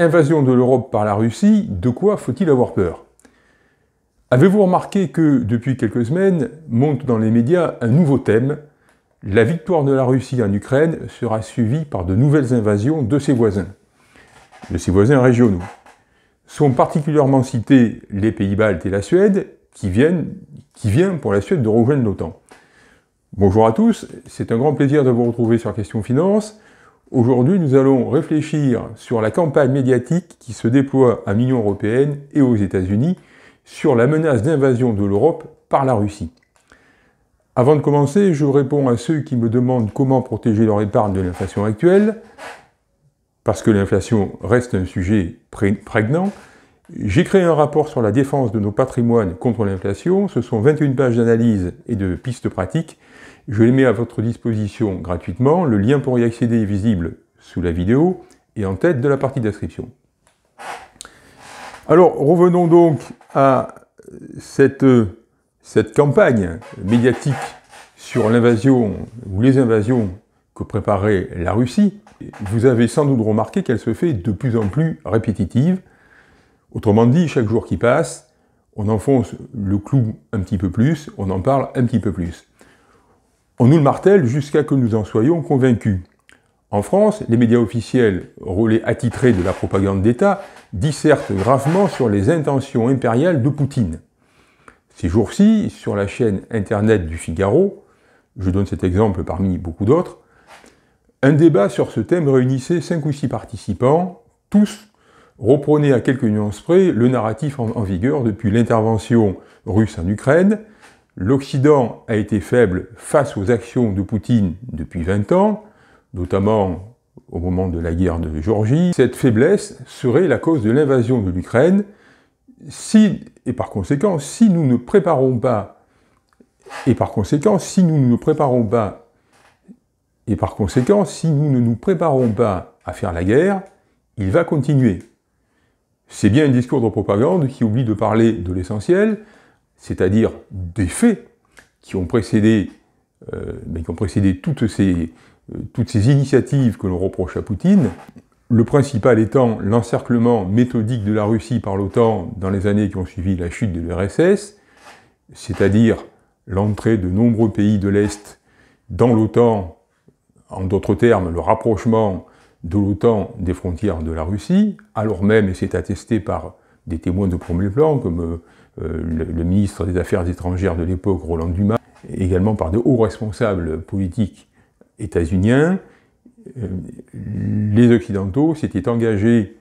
Invasion de l'Europe par la Russie, de quoi faut-il avoir peur Avez-vous remarqué que, depuis quelques semaines, monte dans les médias un nouveau thème La victoire de la Russie en Ukraine sera suivie par de nouvelles invasions de ses voisins, de ses voisins régionaux. Sont particulièrement cités les Pays-Baltes et la Suède, qui, viennent, vient pour la Suède de rejoindre l'OTAN. Bonjour à tous, c'est un grand plaisir de vous retrouver sur Question Finance. Aujourd'hui, nous allons réfléchir sur la campagne médiatique qui se déploie à l'Union européenne et aux États-Unis sur la menace d'invasion de l'Europe par la Russie. Avant de commencer, je réponds à ceux qui me demandent comment protéger leur épargne de l'inflation actuelle, parce que l'inflation reste un sujet prégnant. J'ai créé un rapport sur la défense de nos patrimoines contre l'inflation. Ce sont 21 pages d'analyse et de pistes pratiques. Je les mets à votre disposition gratuitement. Le lien pour y accéder est visible sous la vidéo et en tête de la partie description. Alors revenons donc à cette, cette campagne médiatique sur l'invasion ou les invasions que préparait la Russie. Vous avez sans doute remarqué qu'elle se fait de plus en plus répétitive. Autrement dit, chaque jour qui passe, on enfonce le clou un petit peu plus, on en parle un petit peu plus. On nous le martèle jusqu'à que nous en soyons convaincus. En France, les médias officiels, relais attitrés de la propagande d'État, dissertent gravement sur les intentions impériales de Poutine. Ces jours-ci, sur la chaîne Internet du Figaro, je donne cet exemple parmi beaucoup d'autres, un débat sur ce thème réunissait cinq ou six participants, tous reprenaient à quelques nuances près le narratif en vigueur depuis l'intervention russe en Ukraine, l'Occident a été faible face aux actions de Poutine depuis 20 ans, notamment au moment de la guerre de Géorgie. Cette faiblesse serait la cause de l'invasion de l'Ukraine si, et par conséquent, si nous ne préparons pas, et par conséquent, si nous ne préparons pas, et par conséquent, si nous ne nous préparons pas à faire la guerre, il va continuer. C'est bien un discours de propagande qui oublie de parler de l'essentiel, c'est-à-dire des faits qui ont précédé, euh, qui ont précédé toutes ces, euh, toutes ces initiatives que l'on reproche à Poutine, le principal étant l'encerclement méthodique de la Russie par l'OTAN dans les années qui ont suivi la chute de l'URSS, c'est-à-dire l'entrée de nombreux pays de l'Est dans l'OTAN, en d'autres termes, le rapprochement de l'OTAN des frontières de la Russie, alors même, et c'est attesté par des témoins de premier plan, comme euh, euh, le, ministre des Affaires étrangères de l'époque, Roland Dumas, également par de hauts responsables politiques états-uniens, euh, les Occidentaux s'étaient engagés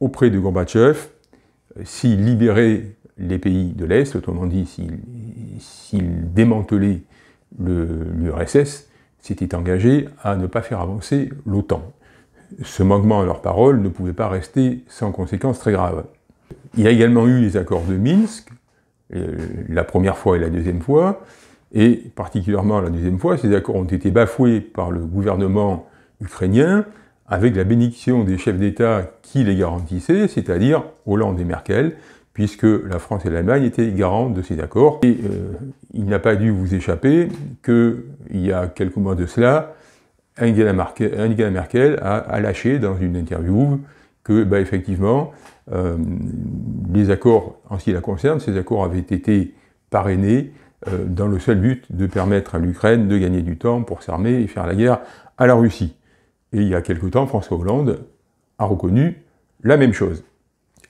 auprès de Gorbatchev euh, s'il libérait les pays de l'Est, autrement dit s'il démantelait l'URSS, s'était engagé à ne pas faire avancer l'OTAN. Ce manquement à leur parole ne pouvait pas rester sans conséquences très graves. Il y a également eu les accords de Minsk, euh, la première fois et la deuxième fois, et particulièrement la deuxième fois, ces accords ont été bafoués par le gouvernement ukrainien avec la bénédiction des chefs d'État qui les garantissaient, c'est-à-dire Hollande et Merkel, puisque la France et l'Allemagne étaient garantes de ces accords. Et euh, il n'a pas dû vous échapper qu'il y a quelques mois de cela, Angela Merkel, a lâché dans une interview que, bah, effectivement, euh, les accords, en ce qui la concerne, ces accords avaient été parrainés euh, dans le seul but de permettre à l'Ukraine de gagner du temps pour s'armer et faire la guerre à la Russie. Et il y a quelque temps, François Hollande a reconnu la même chose.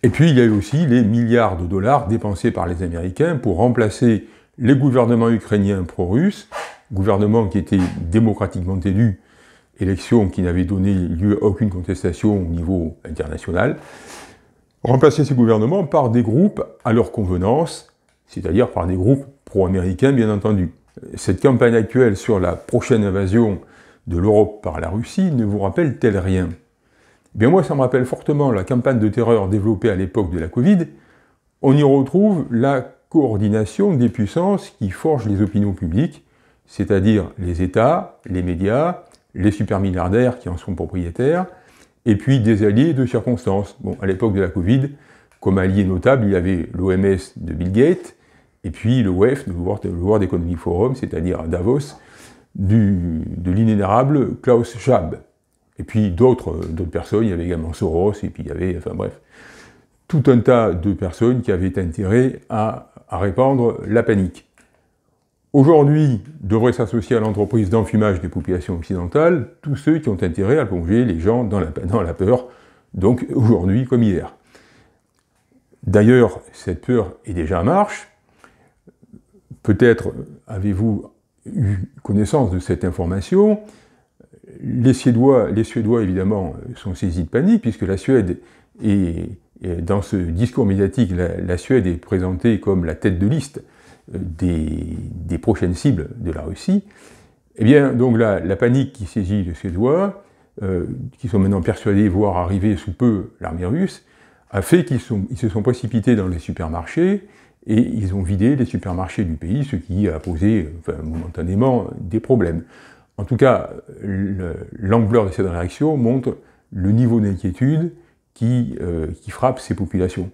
Et puis il y a eu aussi les milliards de dollars dépensés par les Américains pour remplacer les gouvernements ukrainiens pro-russes, gouvernements qui étaient démocratiquement élus élection qui n'avait donné lieu à aucune contestation au niveau international, remplacer ces gouvernements par des groupes à leur convenance, c'est-à-dire par des groupes pro-américains, bien entendu. Cette campagne actuelle sur la prochaine invasion de l'Europe par la Russie ne vous rappelle-t-elle rien bien moi, ça me rappelle fortement la campagne de terreur développée à l'époque de la Covid. On y retrouve la coordination des puissances qui forgent les opinions publiques, c'est-à-dire les États, les médias, les super milliardaires qui en sont propriétaires, et puis des alliés de circonstance. Bon, à l'époque de la Covid, comme allié notable, il y avait l'OMS de Bill Gates, et puis le WEF, le World Economic Forum, c'est-à-dire Davos, de l'inénarrable Klaus Schwab. Et puis euh, d'autres personnes, il y avait également Soros, et puis il y avait, enfin bref, tout un tas de personnes qui avaient intérêt à répandre la panique. Aujourd'hui, devraient s'associer à l'entreprise d'enfumage des populations occidentales tous ceux qui ont intérêt à plonger les gens dans la, peur, donc aujourd'hui comme hier. D'ailleurs, cette peur est déjà en marche. Peut-être avez-vous eu connaissance de cette information. Les Suédois, les Suédois, évidemment, sont saisis de panique, puisque la Suède est, dans ce discours médiatique, la Suède est présentée comme la tête de liste des, prochaines cibles de la Russie, eh bien, donc la, panique qui saisit les Suédois, doigts, euh, qui sont maintenant persuadés voir arriver sous peu l'armée russe, a fait qu'ils se sont précipités dans les supermarchés et ils ont vidé les supermarchés du pays, ce qui a posé momentanément des problèmes. En tout cas, l'ampleur de cette réaction montre le niveau d'inquiétude qui euh, frappe ces populations.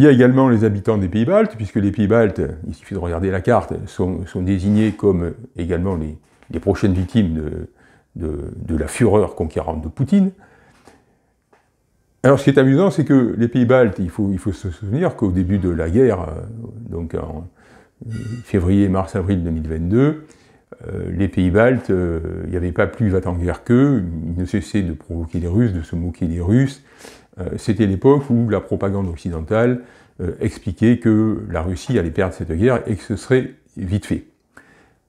Il y a également les habitants des pays baltes, puisque les pays baltes, il suffit de regarder la carte, sont, désignés comme également les, prochaines victimes de, la fureur conquérante de Poutine. Alors ce qui est amusant, c'est que les pays baltes, il faut, se souvenir qu'au début de la guerre, euh, donc en euh, février, mars, avril 2022, euh, les pays baltes, il n'y avait pas plus va-t-en-guerre qu'eux, ils ne cessaient de provoquer les Russes, de se moquer des Russes, euh, c'était l'époque où la propagande occidentale euh, expliquait que la Russie allait perdre cette guerre et que ce serait vite fait.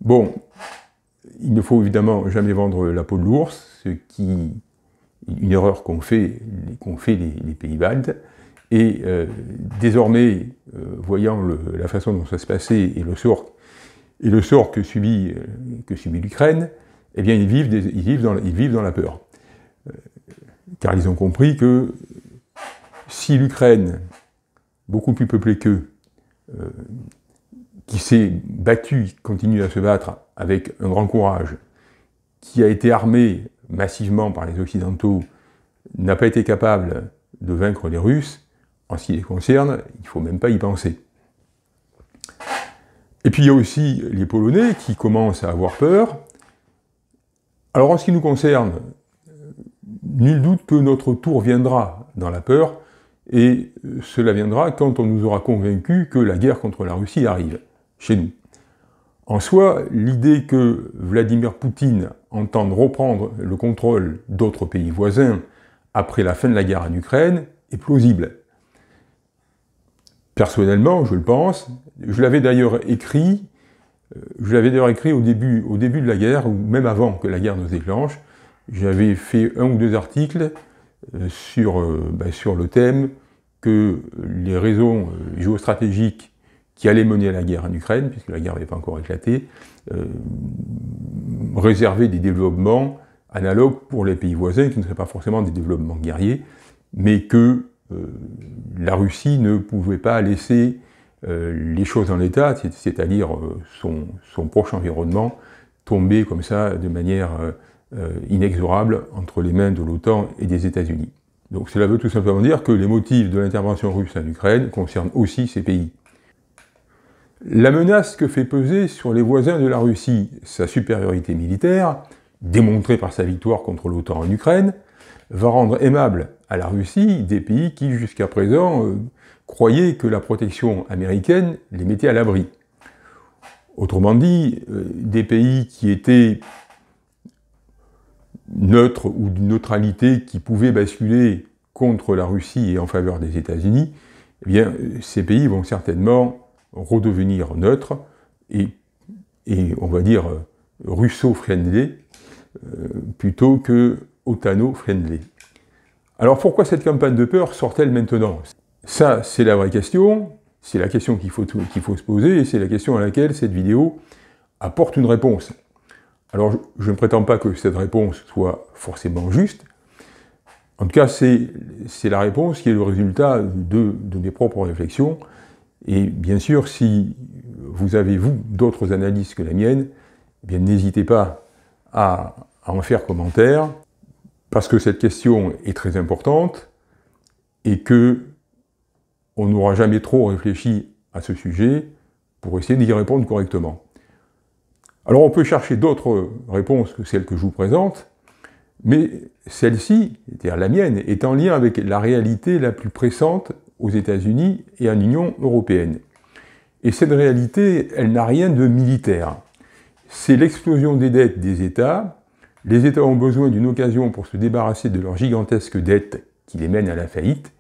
Bon, il ne faut évidemment jamais vendre la peau de l'ours, ce qui une erreur qu'ont fait, fait, les, pays baltes. Et euh, désormais, voyant la façon dont ça se passait et le sort, et le sort que subit, subit l'Ukraine, eh bien, ils vivent, ils, vivent ils vivent, dans, la peur. car ils ont compris que l'Ukraine, beaucoup plus peuplée qu'eux, euh, qui s'est battue, continue à se battre avec un grand courage, qui a été armée massivement par les Occidentaux, n'a pas été capable de vaincre les Russes, en ce qui les concerne, il ne faut même pas y penser. Et puis il y a aussi les Polonais qui commencent à avoir peur. Alors en ce qui nous concerne, euh, nul doute que notre tour viendra dans la peur, et euh, cela viendra quand on nous aura convaincu que la guerre contre la Russie arrive, chez nous. En soi, l'idée que Vladimir Poutine entende reprendre le contrôle d'autres pays voisins après la fin de la guerre en Ukraine est plausible. Personnellement, je le pense, je l'avais d'ailleurs écrit, euh, je l'avais d'ailleurs écrit au début, au début de la guerre, ou même avant que la guerre ne se déclenche, j'avais fait un ou deux articles euh, sur, euh, ben, sur le thème que les raisons euh, géostratégiques qui allaient mener à la guerre en Ukraine, puisque la guerre n'avait pas encore éclaté, réservaient des développements analogues pour les pays voisins, qui ne seraient pas forcément des développements guerriers, mais que la Russie ne pouvait pas laisser les choses en l'état, c'est-à-dire son, proche environnement, tomber comme ça de manière euh, inexorable entre les mains de l'OTAN et des États-Unis. Donc cela veut tout simplement dire que les motifs de l'intervention russe en Ukraine concernent aussi ces pays. La menace que fait peser sur les voisins de la Russie sa supériorité militaire, démontrée par sa victoire contre l'OTAN en Ukraine, va rendre aimable à la Russie des pays qui, jusqu'à présent, euh, croyaient que la protection américaine les mettait à l'abri. Autrement dit, euh, des pays qui étaient neutre ou d'une neutralité qui pouvait basculer contre la Russie et en faveur des États-Unis, eh bien, ces pays vont certainement redevenir neutres et, on va dire, euh, russo-friendly euh, plutôt que otano-friendly. Alors pourquoi cette campagne de peur sort-elle maintenant Ça, c'est la vraie question, c'est la question qu'il faut, qu'il faut se poser, et c'est la question à laquelle cette vidéo apporte une réponse. Alors, je ne prétends pas que cette réponse soit forcément juste. En tout cas, c'est la réponse qui est le résultat de, mes propres réflexions. Et bien sûr, si vous avez, vous, d'autres analyses que la mienne, eh bien n'hésitez pas à, à, en faire commentaire, parce que cette question est très importante et que on n'aura jamais trop réfléchi à ce sujet pour essayer d'y répondre correctement. Alors on peut chercher d'autres réponses que celles que je vous présente, mais celle-ci, c'est-à-dire la mienne, est en lien avec la réalité la plus pressante aux États-Unis et en Union européenne. Et cette réalité, elle n'a rien de militaire. C'est l'explosion des dettes des États. Les États ont besoin d'une occasion pour se débarrasser de leurs gigantesques dettes qui les mènent à la faillite.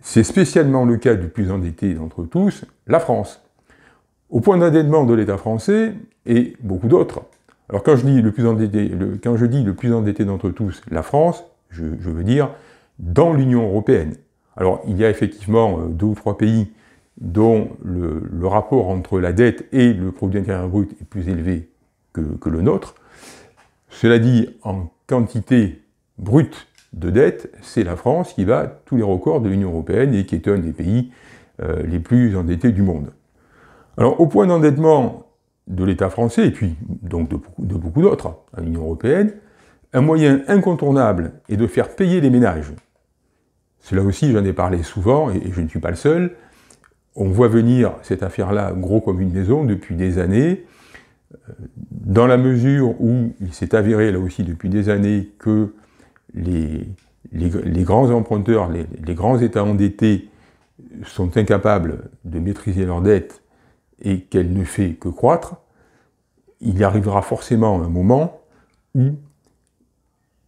C'est spécialement le cas du plus endetté d'entre tous, la France au point d'endettement de l'État français et beaucoup d'autres. Alors quand je dis le plus endetté, quand je dis le plus endetté d'entre tous, la France, je, veux dire dans l'Union européenne. Alors il y a effectivement euh, deux ou trois pays dont le, rapport entre la dette et le produit intérieur brut est plus élevé que, le nôtre. Cela dit, en quantité brute de dette, c'est la France qui bat tous les records de l'Union européenne et qui est un des pays euh, les plus endettés du monde. Alors, au point d'endettement de l'État français, et puis donc de beaucoup, d'autres hein, à l'Union européenne, un moyen incontournable est de faire payer les ménages. Cela aussi, j'en ai parlé souvent, et je ne suis pas le seul. On voit venir cette affaire-là gros comme une maison depuis des années, euh, dans la mesure où il s'est avéré, là aussi depuis des années, que les, grands emprunteurs, les, les grands États endettés, sont incapables de maîtriser leurs dettes et qu'elle ne fait que croître, il arrivera forcément un moment où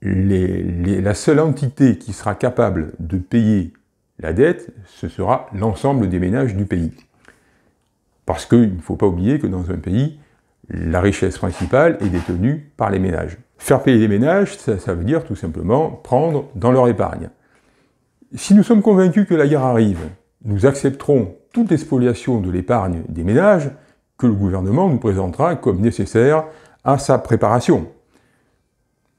la seule entité qui sera capable de payer la dette, ce sera l'ensemble des ménages du pays. Parce qu'il ne faut pas oublier que dans un pays, la richesse principale est détenue par les ménages. Faire payer les ménages, ça veut dire tout simplement prendre dans leur épargne. Si nous sommes convaincus que la guerre arrive, nous accepterons toute espoliation de l'épargne des ménages que le gouvernement nous présentera comme nécessaire à sa préparation.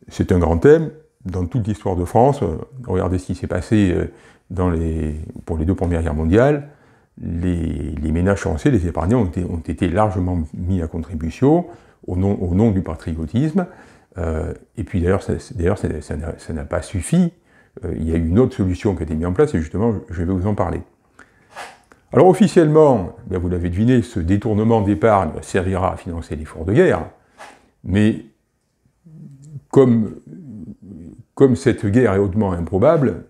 C'est un grand thème dans toute l'histoire de France. Regardez ce qui s'est passé euh, pour les deux premières guerres mondiales. Les, ménages français, les épargnants, ont été, largement mis à contribution au nom, du patriotisme. Euh, et puis d'ailleurs, ça, n'a pas suffi. Euh, il y a eu une autre solution qui a été mise en place, et justement, je vais vous en parler. Alors officiellement, ben, vous l'avez deviné, ce détournement d'épargne servira à financer l'effort de guerre, mais comme, comme cette guerre est hautement improbable,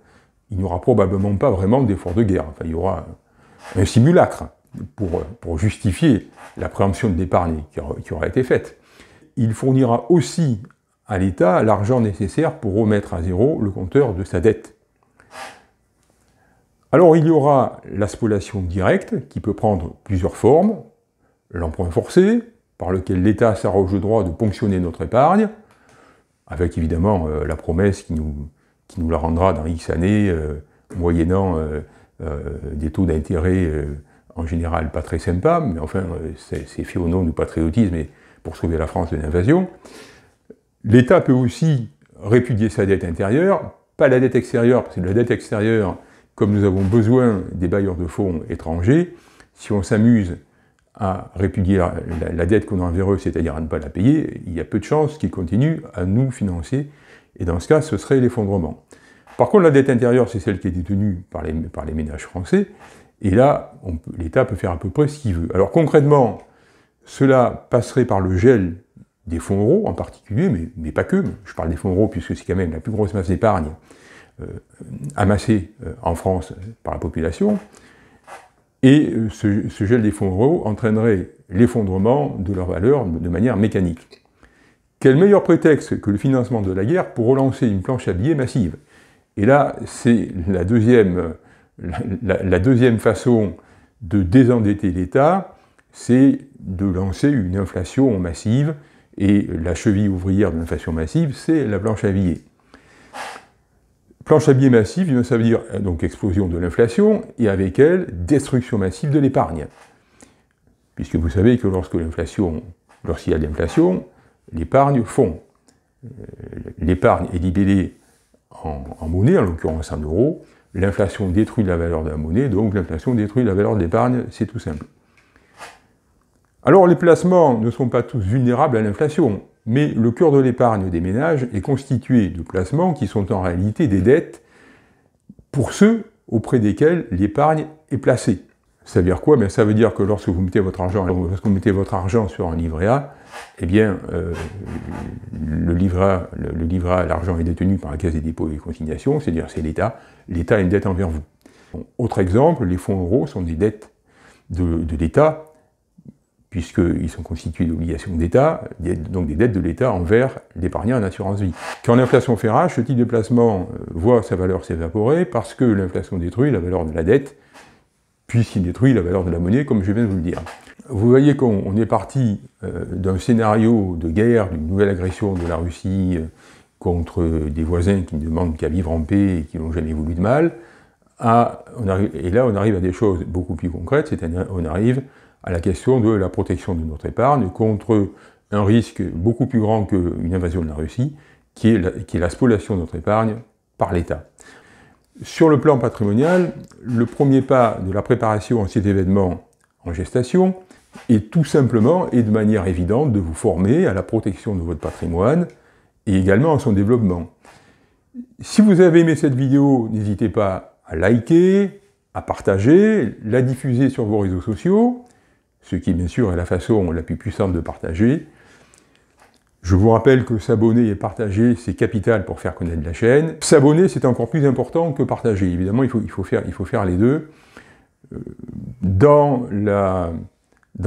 il n'y aura probablement pas vraiment d'effort de guerre. Enfin, il y aura un simulacre pour, pour justifier la préemption de l'épargne qui aura été faite. Il fournira aussi à l'État l'argent nécessaire pour remettre à zéro le compteur de sa dette. Alors il y aura la spoliation directe qui peut prendre plusieurs formes. L'emprunt forcé, par lequel l'État s'arroge le droit de ponctionner notre épargne, avec évidemment euh, la promesse qui nous, la rendra dans X années, euh, moyennant euh, des taux d'intérêt en général pas très sympas, mais enfin c'est fait au nom du patriotisme et pour sauver la France de l'invasion. L'État peut aussi répudier sa dette intérieure, pas la dette extérieure, parce que la dette extérieure, comme nous avons besoin des bailleurs de fonds étrangers, si on s'amuse à répudier la, dette qu'on a envers eux, c'est-à-dire à ne pas la payer, il y a peu de chances qu'ils continuent à nous financer, et dans ce cas, ce serait l'effondrement. Par contre, la dette intérieure, c'est celle qui est détenue par les, ménages français, et là, l'État peut faire à peu près ce qu'il veut. Alors concrètement, cela passerait par le gel des fonds euros en particulier, mais pas que, je parle des fonds euros puisque c'est quand même la plus grosse masse d'épargne euh, amassés euh, en France euh, par la population, et ce, gel des fonds euros entraînerait l'effondrement de leur valeur de manière mécanique. Quel meilleur prétexte que le financement de la guerre pour relancer une planche à billets massive Et là, c'est la deuxième, la deuxième façon de désendetter l'État, c'est de lancer une inflation massive, et la cheville ouvrière de l'inflation massive, c'est la planche à billets. Planche à billets massive, ça veut dire euh, donc explosion de l'inflation et avec elle destruction massive de l'épargne. Puisque vous savez que lorsque l'inflation, lorsqu'il y a de l'inflation, l'épargne fond. Euh, l'épargne est libellée en, en monnaie, en l'occurrence en euros. L'inflation détruit la valeur de la monnaie, donc l'inflation détruit la valeur de l'épargne, c'est tout simple. Alors les placements ne sont pas tous vulnérables à l'inflation mais le cœur de l'épargne des ménages est constitué de placements qui sont en réalité des dettes pour ceux auprès desquels l'épargne est placée. Ça veut dire quoi ben, Ça veut dire que lorsque vous mettez votre argent, lorsque vous mettez votre argent sur un livret A, eh bien, euh, le livret l'argent est détenu par la Caisse des dépôts et des consignations, c'est-à-dire c'est l'État, l'État a une dette envers vous. autre exemple, les fonds euros sont des dettes de l'État puisqu'ils sont constitués d'obligations d'État, donc des dettes de l'État envers l'épargnant en assurance vie. Quand l'inflation fait rage, ce type de placement euh, voit sa valeur s'évaporer parce que l'inflation détruit la valeur de la dette, puisqu'il détruit la valeur de la monnaie, comme je viens de vous le dire. Vous voyez qu'on est parti euh, d'un scénario de guerre, d'une nouvelle agression de la Russie euh, contre des voisins qui ne demandent qu'à vivre en paix et qui n'ont jamais voulu de mal, et là on arrive à des choses beaucoup plus concrètes, c'est-à-dire on arrive à la question de la protection de notre épargne contre un risque beaucoup plus grand qu'une invasion de la Russie, qui est la, qui spoliation de notre épargne par l'État. Sur le plan patrimonial, le premier pas de la préparation à cet événement en gestation est tout simplement et de manière évidente de vous former à la protection de votre patrimoine et également à son développement. Si vous avez aimé cette vidéo, n'hésitez pas à liker, à partager, la diffuser sur vos réseaux sociaux ce qui bien sûr est la façon la plus puissante de partager. Je vous rappelle que s'abonner et partager, c'est capital pour faire connaître la chaîne. S'abonner, c'est encore plus important que partager. Évidemment, il faut, faire, les deux. Euh, dans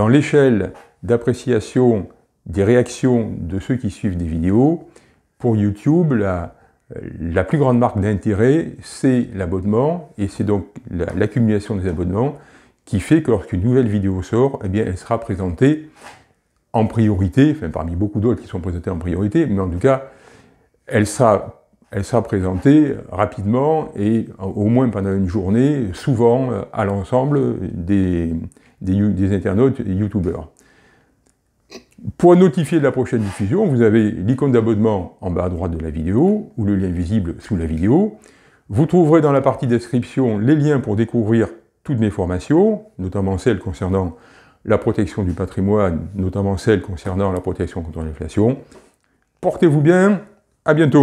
l'échelle d'appréciation des réactions de ceux qui suivent des vidéos, pour YouTube, la plus grande marque d'intérêt, c'est l'abonnement, et c'est donc l'accumulation des abonnements, qui fait que lorsqu'une nouvelle vidéo sort, eh bien, elle sera présentée en priorité, enfin parmi beaucoup d'autres qui sont présentées en priorité, mais en tout cas, elle sera, présentée rapidement et euh, au moins pendant une journée, souvent euh, à l'ensemble des, des, des, internautes et youtubeurs. Pour notifier de la prochaine diffusion, vous avez l'icône d'abonnement en bas à droite de la vidéo, ou le lien visible sous la vidéo. Vous trouverez dans la partie description les liens pour découvrir toutes mes formations, notamment celles concernant la protection du patrimoine, notamment celles concernant la protection contre l'inflation. Portez-vous bien, à bientôt